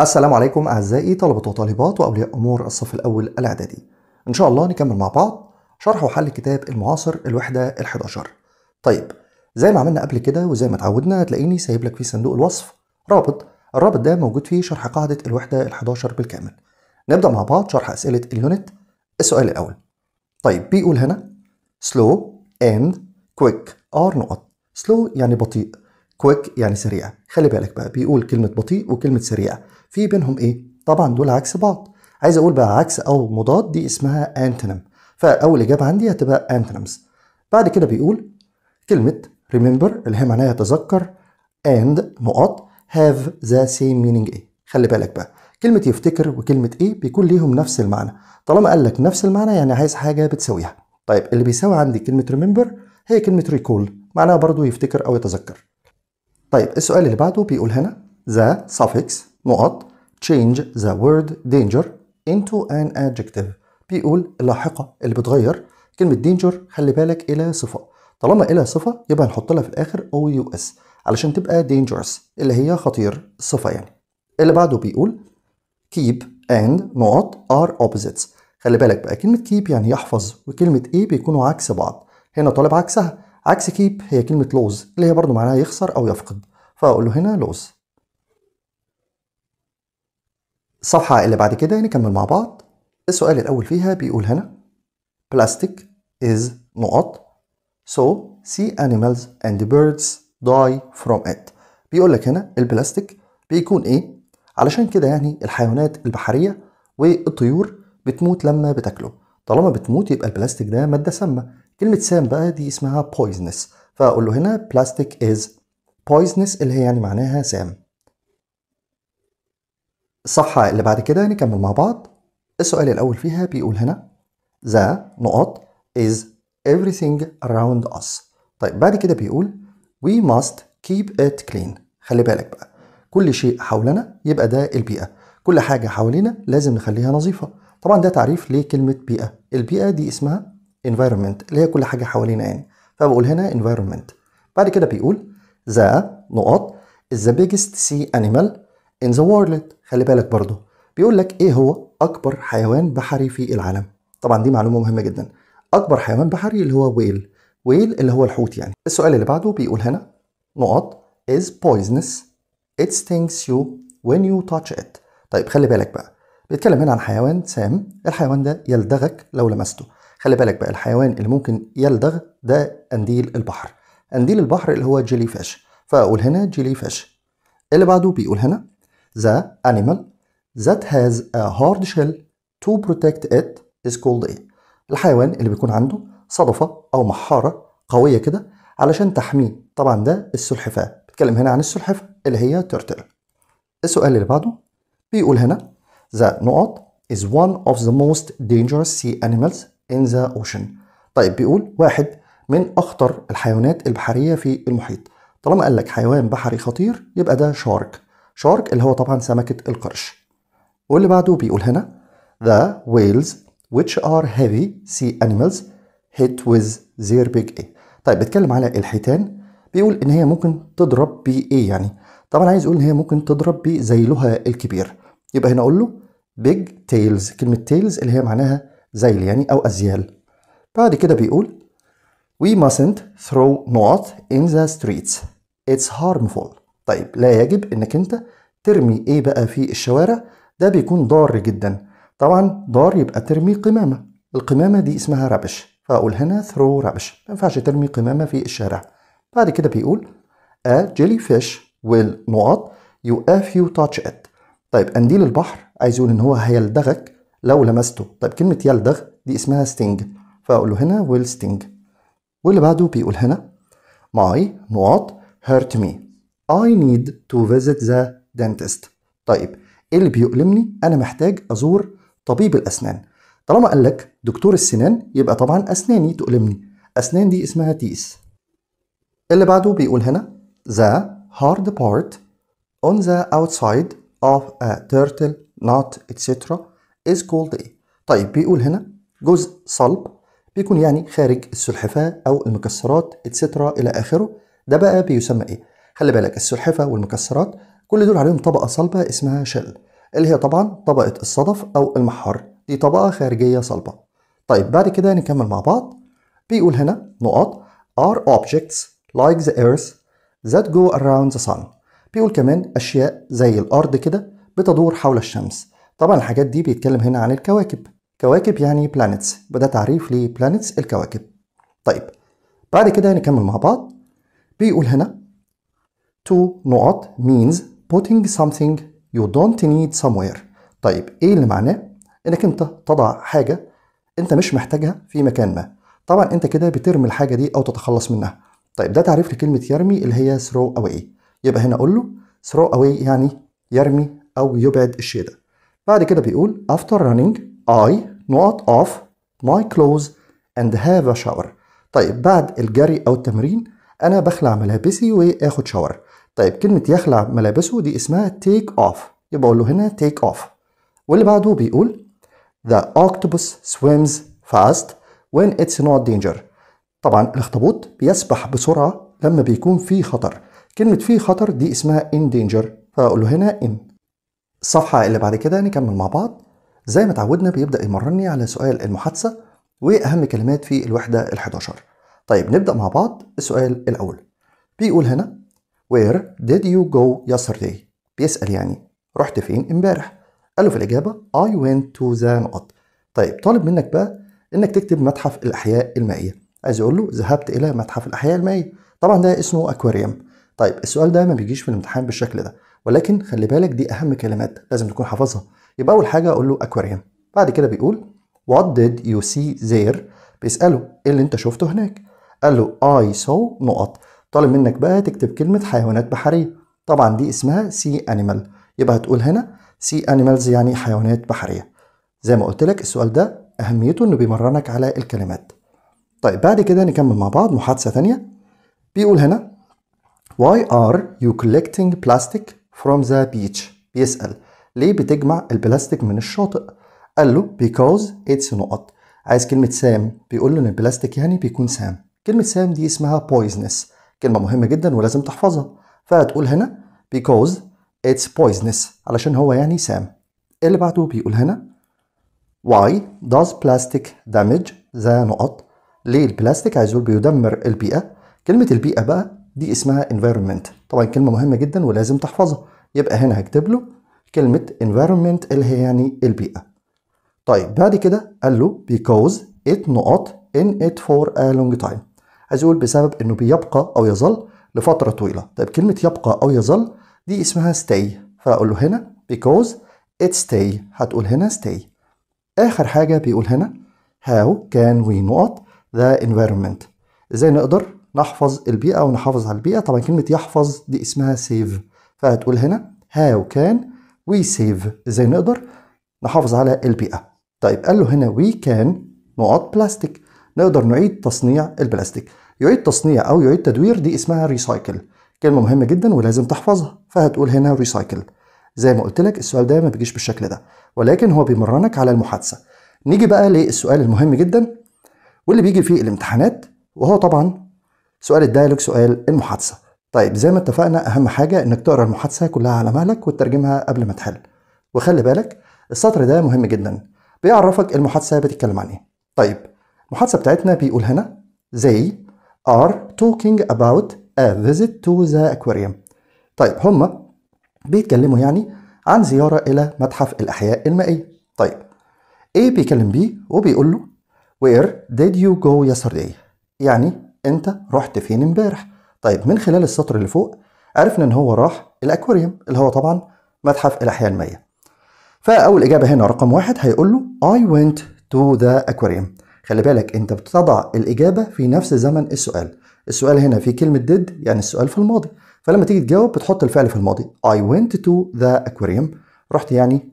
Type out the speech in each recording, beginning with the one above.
السلام عليكم أعزائي طلبة وطالبات وأولياء أمور الصف الأول الإعدادي إن شاء الله نكمل مع بعض شرح وحل كتاب المعاصر الوحدة ال11 طيب زي ما عملنا قبل كده وزي ما اتعودنا هتلاقيني سايب لك في صندوق الوصف رابط الرابط ده موجود فيه شرح قاعدة الوحدة ال11 بالكامل نبدأ مع بعض شرح أسئلة اليونت السؤال الأول طيب بيقول هنا slow and quick are نقط slow يعني بطيء كويك يعني سريعه خلي بالك بقى بيقول كلمه بطيء وكلمه سريعه في بينهم ايه طبعا دول عكس بعض عايز اقول بقى عكس او مضاد دي اسمها أنتنم فاول اجابه عندي هتبقى أنتنمز بعد كده بيقول كلمه remember اللي هي معناها يتذكر and نقط have the same meaning ايه خلي بالك بقى كلمة يفتكر وكلمة ايه بيكون ليهم نفس المعنى طالما قال لك نفس المعنى يعني عايز حاجة بتساويها طيب اللي بيساوي عندي كلمة remember هي كلمة recall معناها برضو يفتكر أو يتذكر طيب السؤال اللي بعده بيقول هنا the suffix نقط change the word danger into an adjective بيقول اللاحقة اللي بتغير كلمة danger خلي بالك إلى صفة طالما إلى صفة يبقى نحط لها في الآخر أو يو اس علشان تبقى dangerous اللي هي خطير الصفة يعني اللي بعده بيقول keep and نقط are opposites خلي بالك بقى كلمة keep يعني يحفظ وكلمة ايه بيكونوا عكس بعض هنا طالب عكسها عكس keep هي كلمة lose اللي هي برضو معناها يخسر أو يفقد فاقول له هنا لوز الصفحة اللي بعد كده نكمل يعني مع بعض السؤال الأول فيها بيقول هنا بلاستيك is نقط so see animals and birds die from it بيقول لك هنا البلاستيك بيكون ايه علشان كده يعني الحيوانات البحرية والطيور بتموت لما بتاكله طالما بتموت يبقى البلاستيك ده مادة سامة كلمة سام بقى دي اسمها poisonous فأقول له هنا plastic is poisonous اللي هي يعني معناها سام الصفحة اللي بعد كده نكمل مع بعض السؤال الأول فيها بيقول هنا the نقط is everything around us طيب بعد كده بيقول we must keep it clean خلي بالك بقى كل شيء حولنا يبقى ده البيئة كل حاجة حوالينا لازم نخليها نظيفة طبعا ده تعريف لكلمة بيئة البيئة دي اسمها environment اللي هي كل حاجة حوالينا يعني فبقول هنا environment بعد كده بيقول ذا نقط is the biggest sea animal in the world خلي بالك برضه بيقول لك ايه هو اكبر حيوان بحري في العالم طبعا دي معلومه مهمه جدا اكبر حيوان بحري اللي هو ويل ويل اللي هو الحوت يعني السؤال اللي بعده بيقول هنا نقط is poisonous it stings you when you touch it طيب خلي بالك بقى بيتكلم هنا عن حيوان سام الحيوان ده يلدغك لو لمسته خلي بالك بقى الحيوان اللي ممكن يلدغ ده قنديل البحر قنديل البحر اللي هو جيلي فيش فأقول هنا جيلي فيش اللي بعده بيقول هنا the animal that has a hard shell to protect it is called ايه الحيوان اللي بيكون عنده صدفة أو محارة قوية كده علشان تحميه طبعا ده السلحفاة بتكلم هنا عن السلحفاة اللي هي تورتل السؤال اللي بعده بيقول هنا the نقط is one of the most dangerous sea animals in the ocean طيب بيقول واحد من أخطر الحيوانات البحرية في المحيط طالما قال لك حيوان بحري خطير يبقى ده شارك شارك اللي هو طبعا سمكة القرش واللي بعده بيقول هنا The whales which are heavy sea animals hit with their big A طيب بيتكلم على الحيتان بيقول ان هي ممكن تضرب بايه يعني طبعا عايز اقول ان هي ممكن تضرب بزيلها الكبير يبقى هنا اقول له big tails كلمه tails اللي هي معناها زيل يعني او ازيال بعد كده بيقول We mustn't throw not in the streets. It's harmful. طيب لا يجب انك انت ترمي ايه بقى في الشوارع ده بيكون ضار جدا طبعا ضار يبقى ترمي قمامة القمامة دي اسمها ربش فأقول هنا throw rubbish ما ينفعش ترمي قمامة في الشارع بعد كده بيقول a jellyfish will not you if you touch it طيب قنديل البحر عايز يقول ان هو هيلدغك لو لمسته طيب كلمة يلدغ دي اسمها sting فأقول له هنا will sting واللي بعده بيقول هنا my نقط hurt me I need to visit the dentist طيب ايه اللي بيؤلمني انا محتاج ازور طبيب الاسنان طالما قال لك دكتور السنان يبقى طبعا اسناني تؤلمني اسنان دي اسمها تيس اللي بعده بيقول هنا the hard part on the outside of a turtle knot etc is called a طيب بيقول هنا جزء صلب بيكون يعني خارج السلحفاة أو المكسرات اتسترا إلى آخره ده بقى بيسمى إيه؟ خلي بالك السلحفاة والمكسرات كل دول عليهم طبقة صلبة اسمها شل اللي هي طبعا طبقة الصدف أو المحار دي طبقة خارجية صلبة طيب بعد كده نكمل مع بعض بيقول هنا نقاط are objects like the earth that go around the sun بيقول كمان أشياء زي الأرض كده بتدور حول الشمس طبعا الحاجات دي بيتكلم هنا عن الكواكب كواكب يعني planets وده تعريف ل planets الكواكب طيب بعد كده نكمل مع بعض بيقول هنا to not means putting something you don't need somewhere طيب ايه اللي معناه انك انت تضع حاجه انت مش محتاجها في مكان ما طبعا انت كده بترمي الحاجه دي او تتخلص منها طيب ده تعريف لكلمه يرمي اللي هي throw away يبقى هنا اقول له throw away يعني يرمي او يبعد الشيء ده بعد كده بيقول after running I not off my clothes and have a shower طيب بعد الجري أو التمرين أنا بخلع ملابسي وآخد شاور طيب كلمة يخلع ملابسه دي اسمها take off يبقى أقول له هنا take off واللي بعده بيقول The octopus swims fast when it's not danger طبعا الاخطبوط بيسبح بسرعة لما بيكون في خطر كلمة في خطر دي اسمها in danger فأقول له هنا in الصفحة اللي بعد كده نكمل مع بعض زي ما تعودنا بيبدأ يمرني على سؤال المحادثة وأهم كلمات في الوحدة ال11 طيب نبدأ مع بعض السؤال الأول بيقول هنا Where did you go yesterday؟ بيسأل يعني رحت فين امبارح؟ قال له في الإجابة I went to the not طيب طالب منك بقى إنك تكتب متحف الأحياء المائية عايز يقول له ذهبت إلى متحف الأحياء المائية طبعا ده اسمه أكواريوم طيب السؤال ده ما بيجيش في الامتحان بالشكل ده ولكن خلي بالك دي أهم كلمات لازم تكون حافظها يبقى اول حاجه اقول له اكواريوم بعد كده بيقول وات ديد يو سي ذير بيساله ايه اللي انت شفته هناك قال له اي سو نقط طالب منك بقى تكتب كلمه حيوانات بحريه طبعا دي اسمها سي انيمال يبقى هتقول هنا سي انيمالز يعني حيوانات بحريه زي ما قلت لك السؤال ده اهميته انه بيمرنك على الكلمات طيب بعد كده نكمل مع بعض محادثه ثانيه بيقول هنا Why are you collecting plastic from the beach؟ بيسأل ليه بتجمع البلاستيك من الشاطئ قال له because it's نقط عايز كلمة سام بيقول له إن البلاستيك يعني بيكون سام كلمة سام دي اسمها poisonous كلمة مهمة جدا ولازم تحفظها فهتقول هنا because it's poisonous علشان هو يعني سام إيه اللي بعده بيقول هنا why does plastic damage the نقط ليه البلاستيك عايز يقول بيدمر البيئة كلمة البيئة بقى دي اسمها environment طبعا كلمة مهمة جدا ولازم تحفظها يبقى هنا هكتب له كلمة environment اللي هي يعني البيئة طيب بعد كده قال له because it نقط in it for a long time عايز يقول بسبب انه بيبقى او يظل لفترة طويلة طيب كلمة يبقى او يظل دي اسمها stay فاقول له هنا because it stay هتقول هنا stay اخر حاجة بيقول هنا how can we not the environment ازاي نقدر نحفظ البيئة ونحافظ على البيئة طبعا كلمة يحفظ دي اسمها save فهتقول هنا how can وي سيف ازاي نقدر نحافظ على البيئه طيب قال له هنا وي كان نقط بلاستيك نقدر نعيد تصنيع البلاستيك يعيد تصنيع او يعيد تدوير دي اسمها ريسايكل كلمه مهمه جدا ولازم تحفظها فهتقول هنا ريسايكل زي ما قلت لك السؤال ده ما بيجيش بالشكل ده ولكن هو بيمرنك على المحادثه نيجي بقى للسؤال المهم جدا واللي بيجي فيه الامتحانات وهو طبعا سؤال الدايلوج سؤال المحادثه طيب زي ما اتفقنا اهم حاجه انك تقرا المحادثه كلها على مهلك وتترجمها قبل ما تحل وخلي بالك السطر ده مهم جدا بيعرفك المحادثه بتتكلم عن ايه طيب المحادثه بتاعتنا بيقول هنا زي are talking about a visit to the aquarium طيب هما بيتكلموا يعني عن زياره الى متحف الاحياء المائيه طيب ايه بيكلم بيه وبيقول له where did you go yesterday يعني انت رحت فين امبارح طيب من خلال السطر اللي فوق عرفنا ان هو راح الاكواريوم اللي هو طبعا متحف الاحياء المائيه فاول اجابه هنا رقم واحد هيقول له اي ونت تو ذا اكواريوم خلي بالك انت بتضع الاجابه في نفس زمن السؤال السؤال هنا في كلمه ديد يعني السؤال في الماضي فلما تيجي تجاوب بتحط الفعل في الماضي اي ونت تو ذا اكواريوم رحت يعني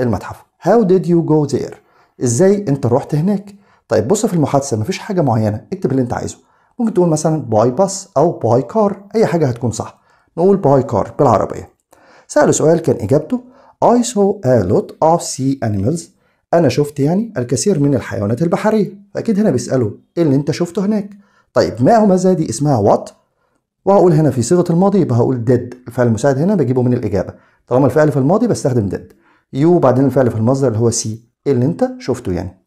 المتحف هاو ديد يو جو ذير ازاي انت رحت هناك طيب بص في المحادثه مفيش حاجه معينه اكتب اللي انت عايزه ممكن تقول مثلا باي باس او باي كار اي حاجه هتكون صح نقول باي كار بالعربيه سأله سؤال كان اجابته I saw a lot of sea animals انا شفت يعني الكثير من الحيوانات البحريه فاكيد هنا بيساله ايه اللي انت شفته هناك طيب ما هو ماذا دي اسمها وات وهقول هنا في صيغه الماضي يبقى هقول ديد الفعل المساعد هنا بجيبه من الاجابه طالما الفعل في الماضي بستخدم ديد يو وبعدين الفعل في المصدر اللي هو سي ايه اللي انت شفته يعني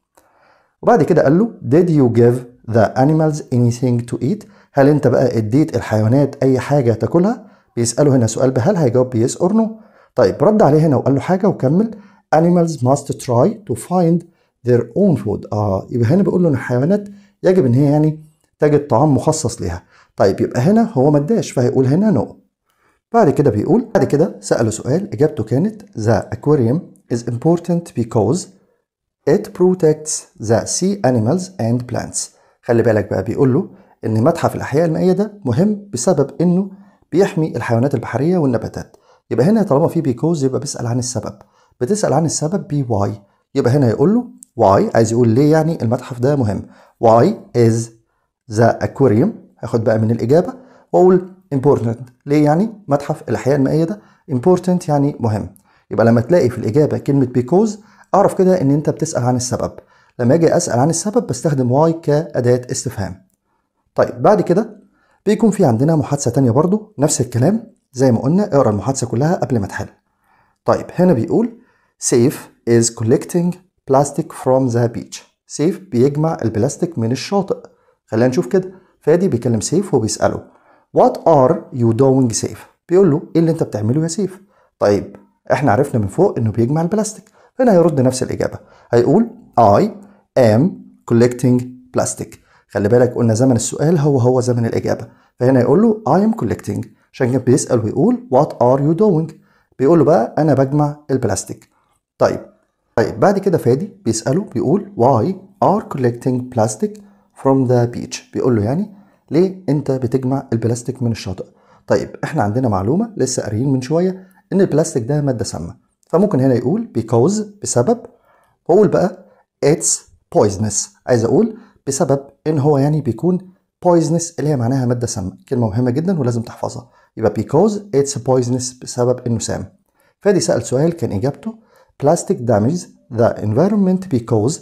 وبعد كده قال له did you give ذا animals anything to eat هل انت بقى اديت الحيوانات اي حاجه تاكلها بيساله هنا سؤال بهل هيجاوب بيس اور نو طيب رد عليه هنا وقال له حاجه وكمل animals must try to find their own food اه يبقى هنا بيقول له ان الحيوانات يجب ان هي يعني تجد طعام مخصص ليها طيب يبقى هنا هو ما اداش فهيقول هنا نو بعد كده بيقول بعد كده سأله سؤال إجابته كانت The aquarium is important because it protects the sea animals and plants خلي بالك بقى بيقول له ان متحف الاحياء المائيه ده مهم بسبب انه بيحمي الحيوانات البحريه والنباتات يبقى هنا طالما في بيكوز يبقى بيسال عن السبب بتسال عن السبب بي واي يبقى هنا يقول له واي عايز يقول ليه يعني المتحف ده مهم واي از ذا اكواريوم هاخد بقى من الاجابه واقول important ليه يعني متحف الاحياء المائيه ده important يعني مهم يبقى لما تلاقي في الاجابه كلمه because اعرف كده ان انت بتسال عن السبب لما اجي اسال عن السبب بستخدم واي كاداه استفهام طيب بعد كده بيكون في عندنا محادثه تانية برضو نفس الكلام زي ما قلنا اقرا المحادثه كلها قبل ما تحل طيب هنا بيقول سيف is collecting plastic from the beach سيف بيجمع البلاستيك من الشاطئ خلينا نشوف كده فادي بيكلم سيف وبيساله what are you doing سيف بيقول له ايه اللي انت بتعمله يا سيف طيب احنا عرفنا من فوق انه بيجمع البلاستيك هنا هيرد نفس الاجابه هيقول I am collecting plastic خلي بالك قلنا زمن السؤال هو هو زمن الإجابة فهنا يقول له I am collecting عشان كان بيسأل ويقول what are you doing بيقول له بقى أنا بجمع البلاستيك طيب طيب بعد كده فادي بيسأله بيقول why are collecting plastic from the beach بيقول له يعني ليه أنت بتجمع البلاستيك من الشاطئ طيب احنا عندنا معلومة لسه قاريين من شوية إن البلاستيك ده مادة سامة فممكن هنا يقول because بسبب وقول بقى it's poisonous عايز اقول بسبب ان هو يعني بيكون poisonous اللي هي معناها ماده سامه كلمه مهمه جدا ولازم تحفظها يبقى because it's poisonous بسبب انه سام فادي سال سؤال كان اجابته plastic damages the environment because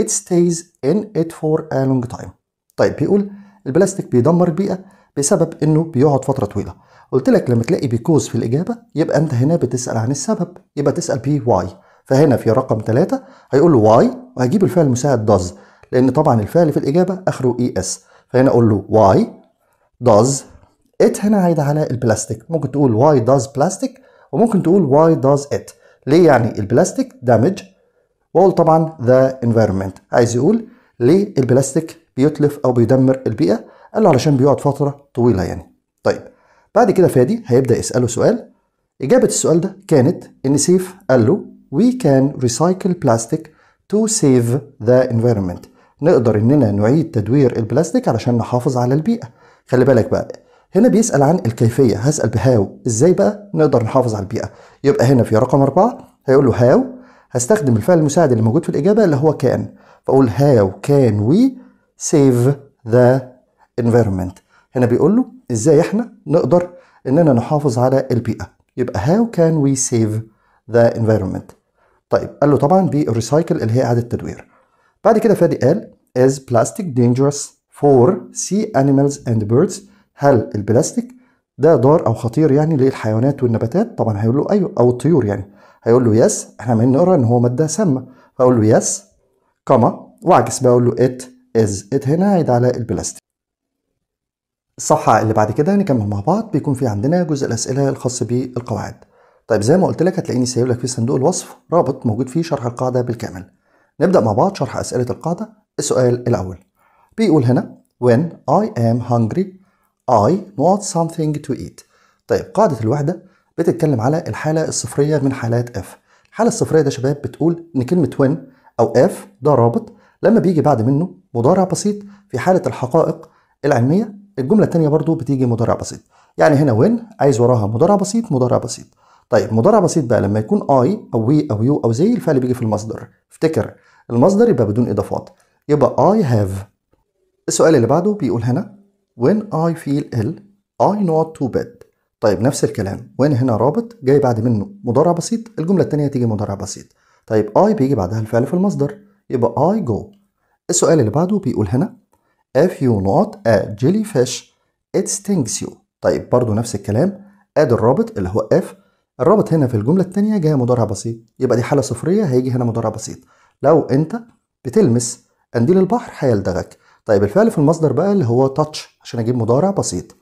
it stays in it for a long time طيب بيقول البلاستيك بيدمر البيئه بسبب انه بيقعد فتره طويله قلت لك لما تلاقي بيكوز في الاجابه يبقى انت هنا بتسال عن السبب يبقى تسال بي why فهنا في رقم 3 هيقول له واي وهجيب الفعل المساعد داز لان طبعا الفعل في الاجابه اخره اي e اس فهنا اقول له واي داز ات هنا عايدة على البلاستيك ممكن تقول واي داز بلاستيك وممكن تقول واي داز ات ليه يعني البلاستيك دامج واقول طبعا ذا environment عايز يقول ليه البلاستيك بيتلف او بيدمر البيئه قال له علشان بيقعد فتره طويله يعني طيب بعد كده فادي هيبدا يساله سؤال اجابه السؤال ده كانت ان سيف قال له we can recycle plastic to save the environment نقدر اننا نعيد تدوير البلاستيك علشان نحافظ على البيئه خلي بالك بقى هنا بيسال عن الكيفيه هسال بهاو ازاي بقى نقدر نحافظ على البيئه يبقى هنا في رقم أربعة هيقول له هاو هستخدم الفعل المساعد اللي موجود في الاجابه اللي هو كان فاقول هاو كان وي سيف ذا انفيرمنت هنا بيقول له ازاي احنا نقدر اننا نحافظ على البيئه يبقى هاو كان وي سيف ذا environment طيب قال له طبعا بالريسايكل اللي هي إعادة تدوير بعد كده فادي قال از بلاستيك دينجرس فور سي انيمالز اند بيردز هل البلاستيك ده ضار او خطير يعني للحيوانات والنباتات طبعا هيقول له ايوه او الطيور يعني هيقول له يس احنا من نقرا ان هو ماده سامه فاقول له يس كما واعكس بقى اقول له ات از ات هنا عيد على البلاستيك الصفحه اللي بعد كده نكمل يعني مع بعض بيكون في عندنا جزء الاسئله الخاص بالقواعد طيب زي ما قلت لك هتلاقيني سايب لك في صندوق الوصف رابط موجود فيه شرح القاعده بالكامل نبدا مع بعض شرح اسئله القاعده السؤال الاول بيقول هنا when I am hungry I want something to eat طيب قاعده الوحده بتتكلم على الحاله الصفريه من حالات f الحاله الصفريه ده شباب بتقول ان كلمه when او f ده رابط لما بيجي بعد منه مضارع بسيط في حاله الحقائق العلميه الجمله الثانيه برضو بتيجي مضارع بسيط يعني هنا when عايز وراها مضارع بسيط مضارع بسيط طيب مضارع بسيط بقى لما يكون اي او وي او يو او زي الفعل بيجي في المصدر افتكر المصدر يبقى بدون اضافات يبقى اي هاف السؤال اللي بعده بيقول هنا when I feel ill I not to bed طيب نفس الكلام وين هنا رابط جاي بعد منه مضارع بسيط الجملة التانية تيجي مضارع بسيط طيب I بيجي بعدها الفعل في المصدر يبقى I go السؤال اللي بعده بيقول هنا if you not a jellyfish it stings you طيب برضو نفس الكلام ادي الرابط اللي هو if الرابط هنا في الجملة التانية جاية مضارع بسيط يبقى دي حالة صفرية هيجي هنا مضارع بسيط لو أنت بتلمس قنديل البحر هيلدغك طيب الفعل في المصدر بقى اللي هو تاتش عشان أجيب مضارع بسيط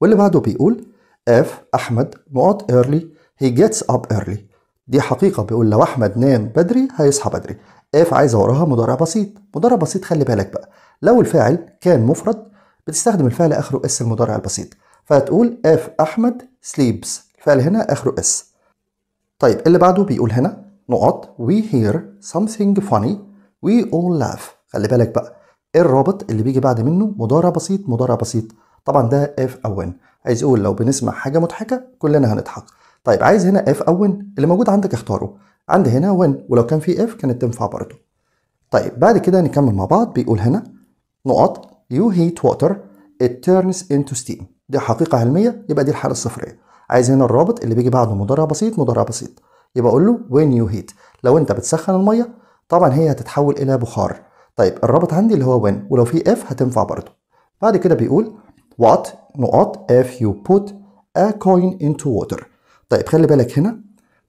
واللي بعده بيقول اف أحمد نقط ايرلي هي جيتس اب ايرلي دي حقيقة بيقول لو أحمد نام بدري هيصحى بدري اف عايزة وراها مضارع بسيط مضارع بسيط خلي بالك بقى لو الفاعل كان مفرد بتستخدم الفعل آخره اس المضارع البسيط فهتقول اف أحمد سليبس فعل هنا آخره اس طيب اللي بعده بيقول هنا نقط we hear something funny we all laugh خلي بالك بقى ايه الرابط اللي بيجي بعد منه مضارع بسيط مضارع بسيط طبعا ده اف او ان عايز يقول لو بنسمع حاجه مضحكه كلنا هنضحك طيب عايز هنا اف او ان اللي موجود عندك اختاره عندي هنا وين ولو كان في اف كانت تنفع برضه طيب بعد كده نكمل مع بعض بيقول هنا نقط you heat water it turns into steam دي حقيقه علميه يبقى دي الحاله الصفريه عايز هنا الرابط اللي بيجي بعده مضارع بسيط مضارع بسيط يبقى اقول له وين يو هيت لو انت بتسخن الميه طبعا هي هتتحول الى بخار طيب الرابط عندي اللي هو وين ولو في اف هتنفع برضه بعد كده بيقول وات نقط اف يو بوت a coin into water طيب خلي بالك هنا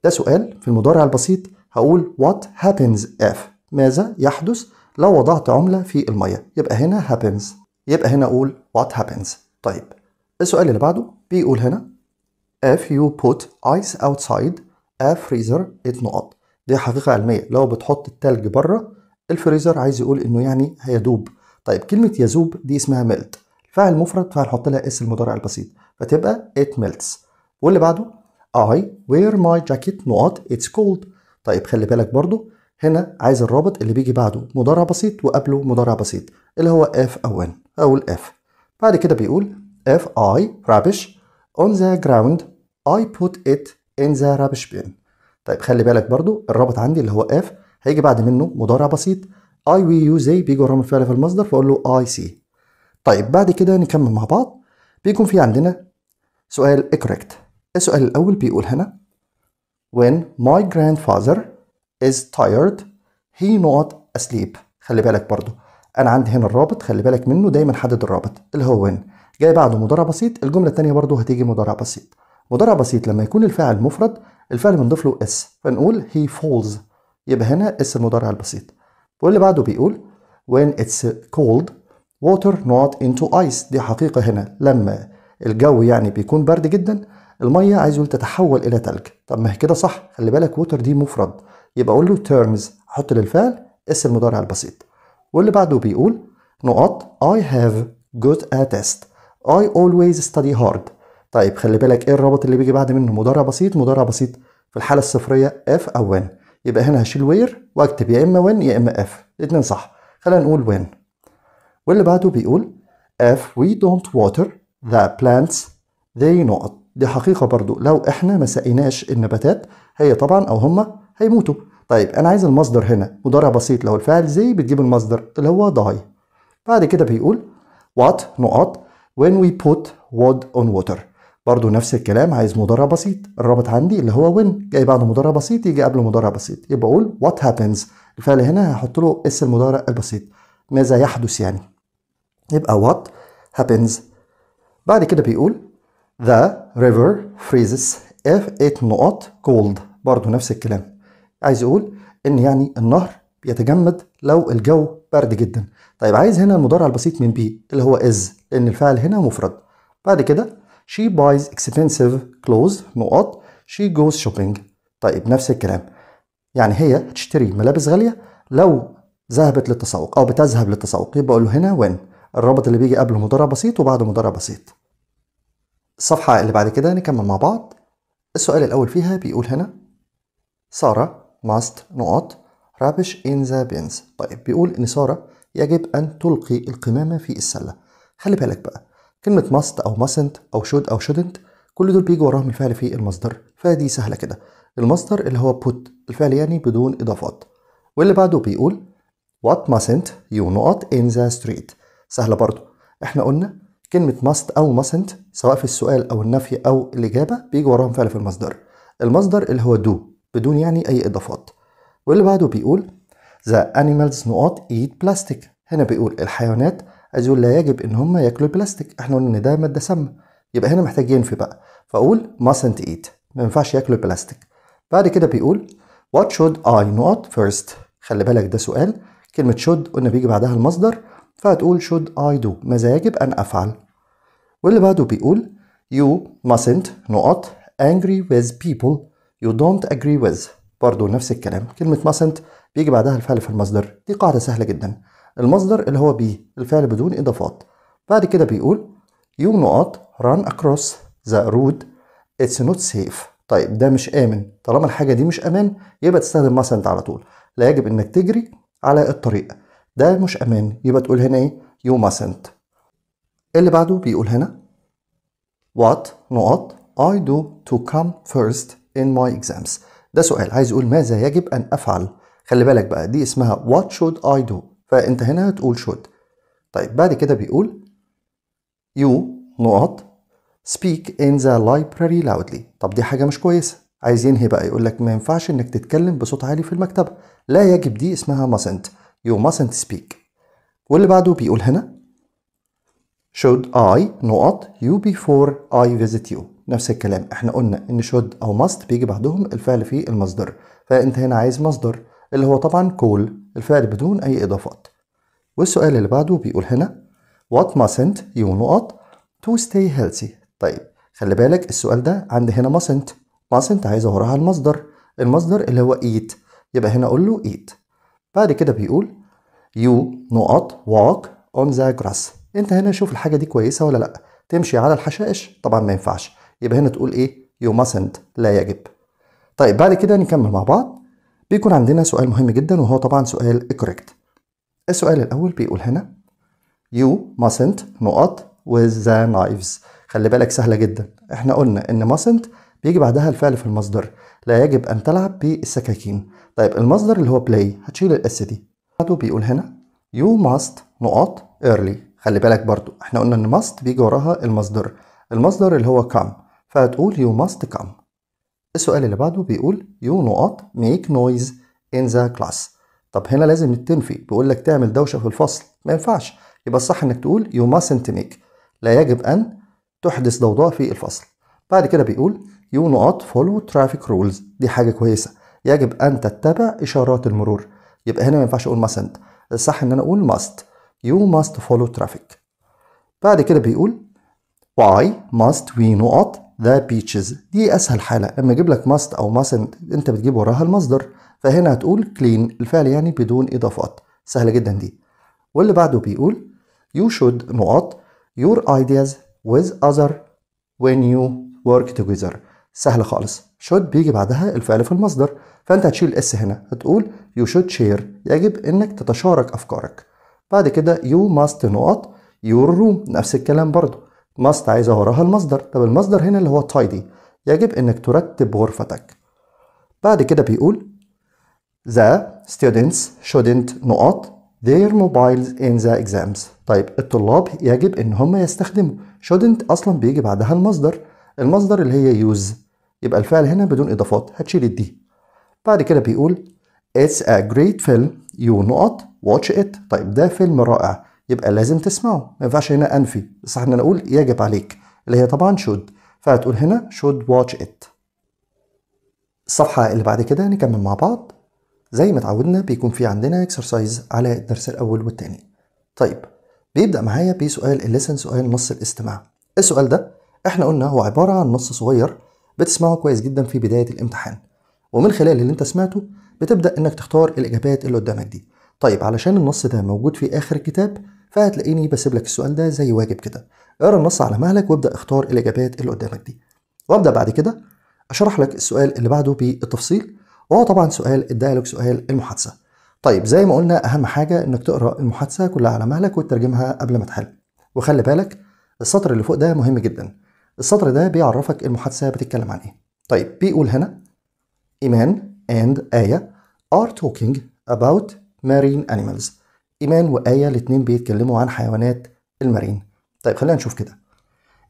ده سؤال في المضارع البسيط هقول what happens if ماذا يحدث لو وضعت عملة في المية يبقى هنا happens يبقى هنا أقول what happens طيب السؤال اللي بعده بيقول هنا if you put ice outside a freezer it نقط دي حقيقة علمية لو بتحط التلج بره الفريزر عايز يقول انه يعني هيدوب طيب كلمة يذوب دي اسمها ملت فعل مفرد فهنحط لها اس المضارع البسيط فتبقى it melts واللي بعده I wear my jacket نقط it's cold طيب خلي بالك برضو هنا عايز الرابط اللي بيجي بعده مضارع بسيط وقبله مضارع بسيط اللي هو f او n او f بعد كده بيقول F I rubbish on the ground I put it in the rubbish bin طيب خلي بالك برضو الرابط عندي اللي هو F هيجي بعد منه مضارع بسيط I we use they بيجوا وراهم الفعل في المصدر فأقول له I see طيب بعد كده نكمل مع بعض بيكون في عندنا سؤال correct السؤال الأول بيقول هنا When my grandfather is tired he not asleep خلي بالك برضو أنا عندي هنا الرابط خلي بالك منه دايما حدد الرابط اللي هو when جاي بعده مضارع بسيط الجملة التانية برضو هتيجي مضارع بسيط مضارع بسيط لما يكون الفاعل مفرد الفعل بنضيف له اس فنقول هي فولز يبقى هنا اس المضارع البسيط واللي بعده بيقول when it's cold water not into ice دي حقيقة هنا لما الجو يعني بيكون برد جدا المية عايز يقول تتحول إلى تلج طب ما هي كده صح خلي بالك water دي مفرد يبقى أقول له terms حط للفعل اس المضارع البسيط واللي بعده بيقول نقط I have good a test I always study hard طيب خلي بالك ايه الرابط اللي بيجي بعد منه مضارع بسيط مضارع بسيط في الحاله الصفريه اف او وين يبقى هنا هشيل وير واكتب يا اما وين يا اما اف الاثنين صح خلينا نقول وين واللي بعده بيقول اف وي دونت ووتر ذا بلانتس ذي نوت دي حقيقة برضو لو احنا ما سقيناش النباتات هي طبعا او هما هيموتوا طيب انا عايز المصدر هنا مضارع بسيط لو الفاعل زي بتجيب المصدر اللي هو داي بعد كده بيقول وات نقط when we put wood on water برضو نفس الكلام عايز مضارع بسيط الرابط عندي اللي هو when جاي بعد مضارع بسيط يجي قبله مضارع بسيط يبقى اقول what happens الفعل هنا هحط له اس المضارع البسيط ماذا يحدث يعني يبقى what happens بعد كده بيقول the river freezes if it not cold برضو نفس الكلام عايز يقول ان يعني النهر بيتجمد لو الجو برد جدا طيب عايز هنا المضارع البسيط من بي اللي هو از لان الفعل هنا مفرد بعد كده she buys expensive clothes نقط she goes shopping طيب نفس الكلام يعني هي تشتري ملابس غالية لو ذهبت للتسوق أو بتذهب للتسوق يبقى أقول له هنا when الرابط اللي بيجي قبله مضارع بسيط وبعده مضارع بسيط الصفحة اللي بعد كده نكمل مع بعض السؤال الأول فيها بيقول هنا سارة must نقط rubbish in the bins طيب بيقول إن سارة يجب أن تلقي القمامة في السلة خلي بالك بقى كلمة must أو mustn't أو should أو shouldn't كل دول بيجي وراهم الفعل في المصدر فدي سهلة كده المصدر اللي هو put الفعل يعني بدون إضافات واللي بعده بيقول what mustn't you not in the street سهلة برضو احنا قلنا كلمة must أو mustn't سواء في السؤال أو النفي أو الإجابة بيجي وراهم فعل في المصدر المصدر اللي هو do بدون يعني أي إضافات واللي بعده بيقول the animals not eat plastic هنا بيقول الحيوانات أزول لا يجب إن هم ياكلوا البلاستيك إحنا قلنا إن ده مادة سامة يبقى هنا محتاج ينفي بقى فأقول mustn't eat ما ينفعش ياكلوا البلاستيك بعد كده بيقول what should I not first خلي بالك ده سؤال كلمة should قلنا بيجي بعدها المصدر فهتقول should I do ماذا يجب أن أفعل واللي بعده بيقول you mustn't not angry with people you don't agree with برضه نفس الكلام كلمة mustn't بيجي بعدها الفعل في المصدر دي قاعدة سهلة جدا المصدر اللي هو بي الفعل بدون إضافات بعد كده بيقول you not run across the road it's not safe طيب ده مش آمن طالما الحاجة دي مش أمان يبقى تستخدم mustn't على طول لا يجب إنك تجري على الطريق ده مش أمان يبقى تقول هنا إيه you mustn't اللي بعده بيقول هنا what نقط I do to come first in my exams ده سؤال عايز يقول ماذا يجب أن أفعل خلي بالك بقى دي اسمها what should I do فانت هنا هتقول should طيب بعد كده بيقول you نقط speak in the library loudly طب دي حاجة مش كويسة عايز ينهي بقى يقول لك ما ينفعش انك تتكلم بصوت عالي في المكتبة لا يجب دي اسمها mustn't you mustn't speak واللي بعده بيقول هنا should I نقط you before I visit you نفس الكلام احنا قلنا ان should او must بيجي بعدهم الفعل في المصدر فانت هنا عايز مصدر اللي هو طبعا كول الفعل بدون أي إضافات والسؤال اللي بعده بيقول هنا what mustn't يو نقط to stay healthy طيب خلي بالك السؤال ده عندي هنا mustn't mustn't عايزة وراها المصدر المصدر اللي هو eat يبقى هنا أقول له eat بعد كده بيقول you نقط walk on the grass انت هنا شوف الحاجة دي كويسة ولا لأ تمشي على الحشائش طبعا ما ينفعش يبقى هنا تقول ايه you mustn't لا يجب طيب بعد كده نكمل مع بعض بيكون عندنا سؤال مهم جدا وهو طبعا سؤال correct السؤال الأول بيقول هنا you mustn't نقط with the knives خلي بالك سهلة جدا احنا قلنا ان mustn't بيجي بعدها الفعل في المصدر لا يجب أن تلعب بالسكاكين طيب المصدر اللي هو play هتشيل الاس دي بعده بيقول هنا you must نقط early خلي بالك برضو احنا قلنا ان must بيجي وراها المصدر المصدر اللي هو come فهتقول you must come السؤال اللي بعده بيقول يو نقط ميك نويز ان ذا كلاس طب هنا لازم التنفي بيقول لك تعمل دوشه في الفصل ما ينفعش يبقى الصح انك تقول يو ماسنت ميك لا يجب ان تحدث ضوضاء في الفصل بعد كده بيقول يو نقط فولو ترافيك رولز دي حاجه كويسه يجب ان تتبع اشارات المرور يبقى هنا ما ينفعش اقول ماسنت الصح ان انا اقول ماست يو ماست فولو ترافيك بعد كده بيقول why must we نقط ذا بيتشز دي اسهل حاله لما اجيب لك ماست او ماسنت انت بتجيب وراها المصدر فهنا هتقول كلين الفعل يعني بدون اضافات سهله جدا دي واللي بعده بيقول you should نقط your ideas with other when you work together سهل خالص should بيجي بعدها الفعل في المصدر فانت هتشيل الاس هنا هتقول you should share يجب انك تتشارك افكارك بعد كده you must نقط your room نفس الكلام برضو ماست عايزة وراها المصدر طب المصدر هنا اللي هو تايدي يجب انك ترتب غرفتك بعد كده بيقول the students shouldn't نقط their mobiles in the exams طيب الطلاب يجب ان هم يستخدموا shouldn't اصلا بيجي بعدها المصدر المصدر اللي هي use يبقى الفعل هنا بدون اضافات هتشيل الدي بعد كده بيقول it's a great film you نقط watch it طيب ده فيلم رائع يبقى لازم تسمعه ما ينفعش هنا انفي صح ان انا اقول يجب عليك اللي هي طبعا should فهتقول هنا should watch it الصفحة اللي بعد كده نكمل مع بعض زي ما اتعودنا بيكون في عندنا اكسرسايز على الدرس الاول والتاني طيب بيبدأ معايا بسؤال الليسن سؤال نص الاستماع السؤال ده احنا قلنا هو عبارة عن نص صغير بتسمعه كويس جدا في بداية الامتحان ومن خلال اللي انت سمعته بتبدأ انك تختار الاجابات اللي قدامك دي طيب علشان النص ده موجود في اخر الكتاب فهتلاقيني بسيب لك السؤال ده زي واجب كده اقرا النص على مهلك وابدا اختار الاجابات اللي قدامك دي وابدا بعد كده اشرح لك السؤال اللي بعده بالتفصيل وهو طبعا سؤال الديالوج سؤال المحادثه طيب زي ما قلنا اهم حاجه انك تقرا المحادثه كلها على مهلك وتترجمها قبل ما تحل وخلي بالك السطر اللي فوق ده مهم جدا السطر ده بيعرفك المحادثه بتتكلم عن ايه طيب بيقول هنا ايمان اند ايه are talking about marine animals إيمان وآية الاتنين بيتكلموا عن حيوانات المارين طيب خلينا نشوف كده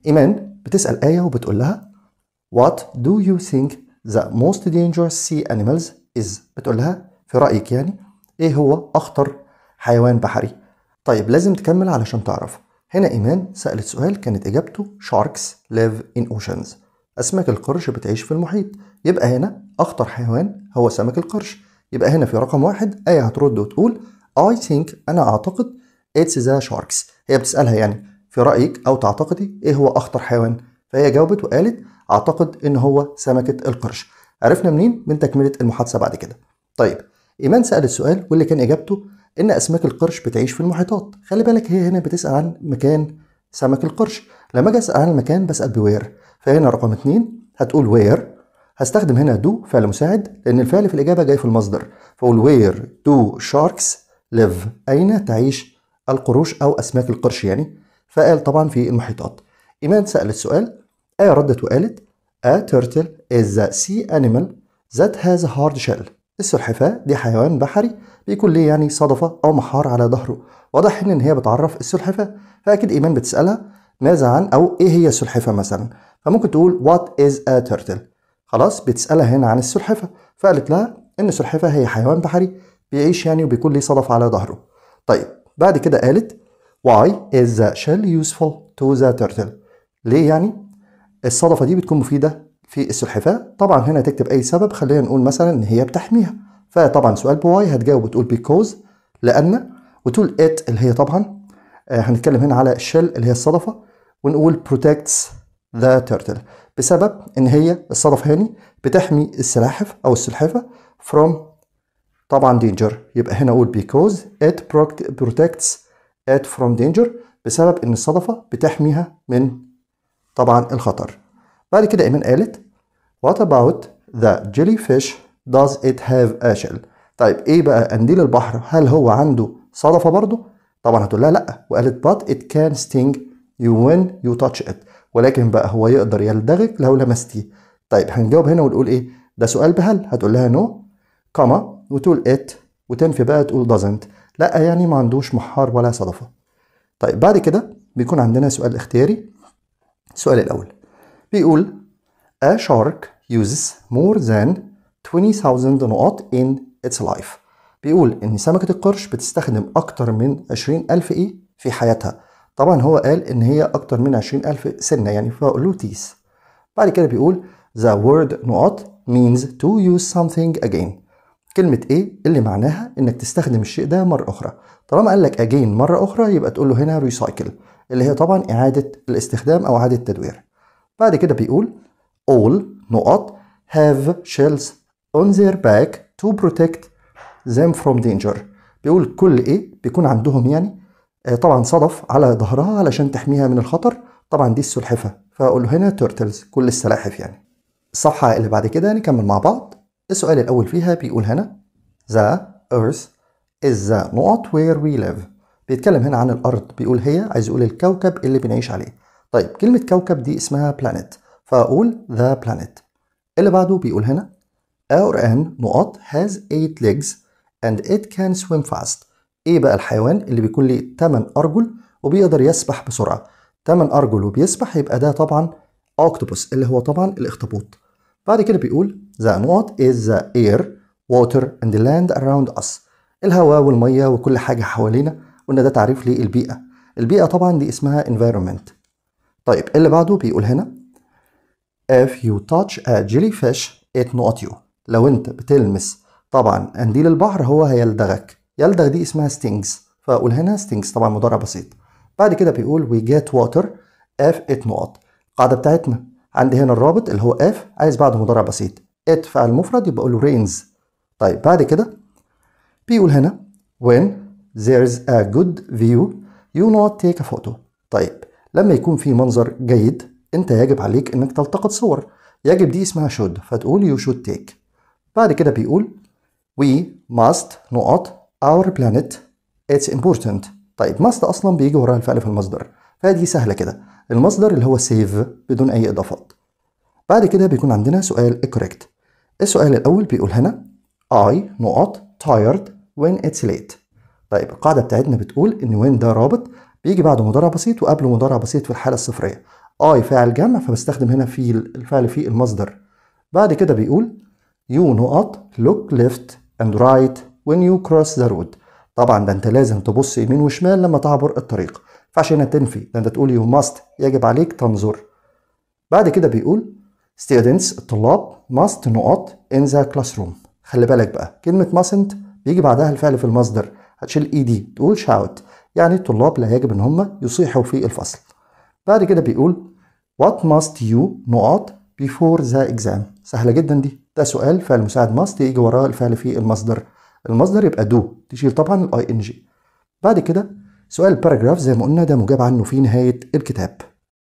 إيمان بتسأل آية وبتقول لها What do you think the most dangerous sea animals is بتقول لها في رأيك يعني إيه هو أخطر حيوان بحري طيب لازم تكمل علشان تعرف هنا إيمان سألت سؤال كانت إجابته sharks live in oceans أسماك القرش بتعيش في المحيط يبقى هنا أخطر حيوان هو سمك القرش يبقى هنا في رقم واحد آية هترد وتقول I think أنا أعتقد it's the sharks هي بتسألها يعني في رأيك أو تعتقدي إيه هو أخطر حيوان فهي جاوبت وقالت أعتقد إن هو سمكة القرش عرفنا منين من تكملة المحادثة بعد كده طيب إيمان سأل السؤال واللي كان إجابته إن أسماك القرش بتعيش في المحيطات خلي بالك هي هنا بتسأل عن مكان سمك القرش لما أجي أسأل عن المكان بسأل بوير فهنا رقم اتنين هتقول وير هستخدم هنا دو فعل مساعد لأن الفعل في الإجابة جاي في المصدر فأقول وير دو شاركس ليف أين تعيش القروش أو أسماك القرش يعني فقال طبعا في المحيطات إيمان سأل السؤال آية ردت وقالت A turtle is a sea animal that has a hard shell السلحفاة دي حيوان بحري بيكون ليه يعني صدفة أو محار على ظهره واضح إن هي بتعرف السلحفاة فأكيد إيمان بتسألها ماذا عن أو إيه هي السلحفاة مثلا فممكن تقول what is a turtle خلاص بتسألها هنا عن السلحفاة فقالت لها إن السلحفاة هي حيوان بحري بيعيش يعني وبيكون ليه صدف على ظهره طيب بعد كده قالت why is the shell useful to the turtle ليه يعني الصدفة دي بتكون مفيدة في السلحفاة طبعا هنا تكتب أي سبب خلينا نقول مثلا إن هي بتحميها فطبعا سؤال بواي هتجاوب وتقول because لأن وتقول it اللي هي طبعا آه، هنتكلم هنا على الشل اللي هي الصدفة ونقول protects the turtle بسبب ان هي الصدفة هاني بتحمي السلاحف او السلحفه from طبعا danger يبقى هنا اقول because it protects it from danger بسبب ان الصدفه بتحميها من طبعا الخطر بعد كده ايمن قالت what about the jellyfish does it have a shell طيب ايه بقى قنديل البحر هل هو عنده صدفه برضه طبعا هتقول لها لا وقالت but it can sting you when you touch it ولكن بقى هو يقدر يلدغك لو لمستيه طيب هنجاوب هنا ونقول ايه ده سؤال بهل هتقول لها نو no. كما وتقول ات وتنفي بقى تقول doesn't لا يعني ما عندوش محار ولا صدفة طيب بعد كده بيكون عندنا سؤال اختياري السؤال الأول بيقول A shark uses more than 20,000 نقط in its life بيقول إن سمكة القرش بتستخدم أكتر من 20,000 إيه في حياتها طبعا هو قال إن هي أكتر من 20,000 سنة يعني فقول تيس بعد كده بيقول the word نقط means to use something again كلمة ايه اللي معناها انك تستخدم الشيء ده مرة أخرى طالما قال لك اجين مرة أخرى يبقى تقول له هنا ريسايكل اللي هي طبعا إعادة الاستخدام أو إعادة التدوير بعد كده بيقول all نقط have shells on their back to protect them from danger بيقول كل ايه بيكون عندهم يعني آه، طبعا صدف على ظهرها علشان تحميها من الخطر طبعا دي السلحفة فأقول له هنا turtles كل السلاحف يعني الصفحة اللي بعد كده نكمل مع بعض السؤال الأول فيها بيقول هنا the earth is the not where we live بيتكلم هنا عن الأرض بيقول هي عايز يقول الكوكب اللي بنعيش عليه طيب كلمة كوكب دي اسمها planet فأقول the planet اللي بعده بيقول هنا our N نقط has eight legs and it can swim fast ايه بقى الحيوان اللي بيكون ليه 8 أرجل وبيقدر يسبح بسرعة 8 أرجل وبيسبح يبقى ده طبعا اوكتوبوس اللي هو طبعا الأخطبوط بعد كده بيقول the not is the air water and the land around us الهواء والمية وكل حاجة حوالينا قلنا ده تعريف للبيئة البيئة طبعا دي اسمها environment طيب اللي بعده بيقول هنا if you touch a jellyfish it not you لو انت بتلمس طبعا قنديل البحر هو هيلدغك يلدغ دي اسمها stings فاقول هنا stings طبعا مضارع بسيط بعد كده بيقول we get water if it not القاعدة بتاعتنا عندي هنا الرابط اللي هو اف عايز بعده مضارع بسيط ات فعل مفرد يبقى اقول رينز طيب بعد كده بيقول هنا when there's a good view you not take a photo طيب لما يكون في منظر جيد انت يجب عليك انك تلتقط صور يجب دي اسمها should فتقول you should take بعد كده بيقول we must نقط our planet it's important طيب must اصلا بيجي وراها الفعل في المصدر فدي سهله كده المصدر اللي هو سيف بدون أي إضافات بعد كده بيكون عندنا سؤال correct السؤال الأول بيقول هنا I نقط tired when it's late طيب القاعدة بتاعتنا بتقول إن when ده رابط بيجي بعده مضارع بسيط وقبله مضارع بسيط في الحالة الصفرية I فاعل جمع فبستخدم هنا في الفعل في المصدر بعد كده بيقول you نقط look left and right when you cross the road طبعا ده انت لازم تبص يمين وشمال لما تعبر الطريق ينفعش هنا تنفي ده انت تقول يو ماست يجب عليك تنظر بعد كده بيقول students الطلاب must نقط in the classroom خلي بالك بقى كلمة mustn't بيجي بعدها الفعل في المصدر هتشيل اي e دي تقول shout يعني الطلاب لا يجب ان هم يصيحوا في الفصل بعد كده بيقول what must you نقط before the exam سهلة جدا دي ده سؤال فعل مساعد must يجي وراه الفعل في المصدر المصدر يبقى do تشيل طبعا الاي ان جي بعد كده سؤال الباراجراف زي ما قلنا ده مجاب عنه في نهاية الكتاب